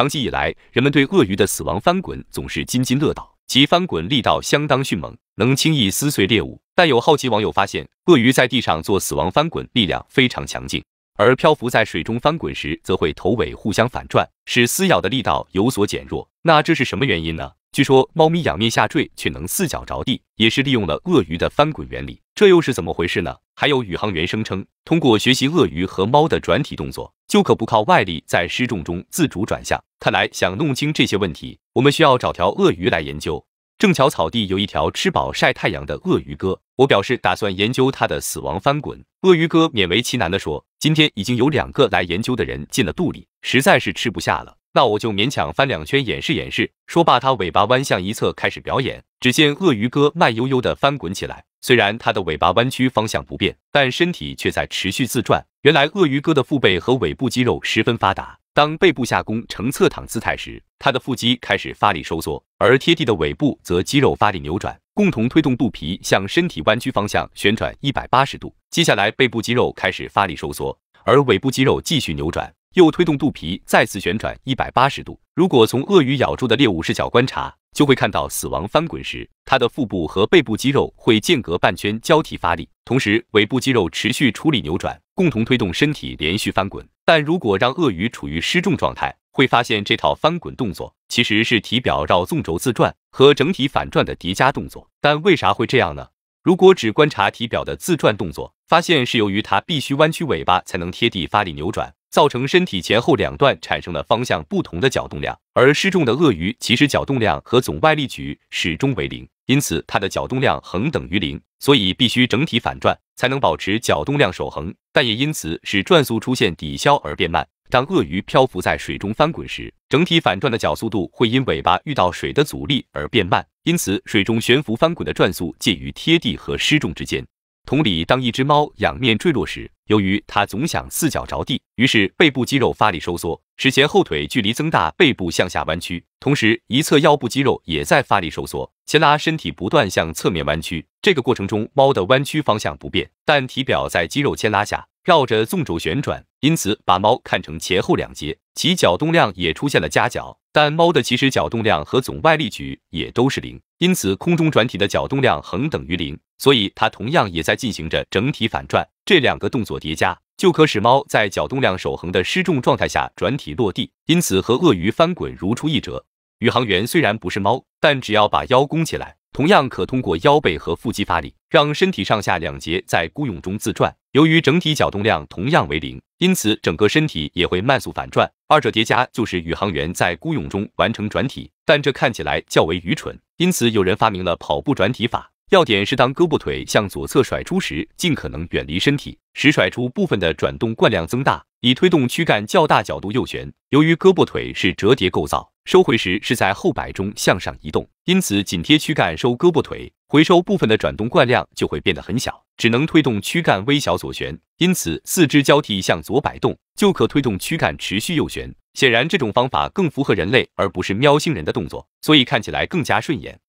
长期以来，人们对鳄鱼的死亡翻滚总是津津乐道，其翻滚力道相当迅猛，能轻易撕碎猎物。但有好奇网友发现，鳄鱼在地上做死亡翻滚，力量非常强劲；而漂浮在水中翻滚时，则会头尾互相反转，使撕咬的力道有所减弱。那这是什么原因呢？据说，猫咪仰面下坠却能四脚着地，也是利用了鳄鱼的翻滚原理。这又是怎么回事呢？还有宇航员声称，通过学习鳄鱼和猫的转体动作，就可不靠外力在失重中自主转向。看来想弄清这些问题，我们需要找条鳄鱼来研究。正巧草地有一条吃饱晒太阳的鳄鱼哥，我表示打算研究它的死亡翻滚。鳄鱼哥勉为其难地说，今天已经有两个来研究的人进了肚里，实在是吃不下了。那我就勉强翻两圈演示演示。说罢，他尾巴弯向一侧开始表演。只见鳄鱼哥慢悠悠的翻滚起来，虽然他的尾巴弯曲方向不变，但身体却在持续自转。原来，鳄鱼哥的腹背和尾部肌肉十分发达。当背部下弓呈侧躺姿态时，他的腹肌开始发力收缩，而贴地的尾部则肌肉发力扭转，共同推动肚皮向身体弯曲方向旋转一百八十度。接下来，背部肌肉开始发力收缩，而尾部肌肉继续扭转。又推动肚皮再次旋转一百八十度。如果从鳄鱼咬住的猎物视角观察，就会看到死亡翻滚时，它的腹部和背部肌肉会间隔半圈交替发力，同时尾部肌肉持续处理扭转，共同推动身体连续翻滚。但如果让鳄鱼处于失重状态，会发现这套翻滚动作其实是体表绕纵轴自转和整体反转的叠加动作。但为啥会这样呢？如果只观察体表的自转动作，发现是由于它必须弯曲尾巴才能贴地发力扭转。造成身体前后两段产生了方向不同的角动量，而失重的鳄鱼其实角动量和总外力矩始终为零，因此它的角动量恒等于零，所以必须整体反转才能保持角动量守恒，但也因此使转速出现抵消而变慢。当鳄鱼漂浮在水中翻滚时，整体反转的角速度会因尾巴遇到水的阻力而变慢，因此水中悬浮翻滚的转速介于贴地和失重之间。同理，当一只猫仰面坠落时，由于它总想四脚着地，于是背部肌肉发力收缩，使前后腿距离增大，背部向下弯曲，同时一侧腰部肌肉也在发力收缩，牵拉身体不断向侧面弯曲。这个过程中，猫的弯曲方向不变，但体表在肌肉牵拉下绕着纵轴旋转，因此把猫看成前后两节，其角动量也出现了夹角。但猫的起始角动量和总外力矩也都是零，因此空中转体的角动量恒等于零。所以它同样也在进行着整体反转，这两个动作叠加就可使猫在角动量守恒的失重状态下转体落地，因此和鳄鱼翻滚如出一辙。宇航员虽然不是猫，但只要把腰弓起来，同样可通过腰背和腹肌发力，让身体上下两节在孤泳中自转。由于整体角动量同样为零，因此整个身体也会慢速反转。二者叠加就是宇航员在孤泳中完成转体，但这看起来较为愚蠢，因此有人发明了跑步转体法。要点是，当胳膊腿向左侧甩出时，尽可能远离身体，使甩出部分的转动惯量增大，以推动躯干较大角度右旋。由于胳膊腿是折叠构造，收回时是在后摆中向上移动，因此紧贴躯干收胳膊腿，回收部分的转动惯量就会变得很小，只能推动躯干微小左旋。因此，四肢交替向左摆动，就可推动躯干持续右旋。显然，这种方法更符合人类而不是喵星人的动作，所以看起来更加顺眼。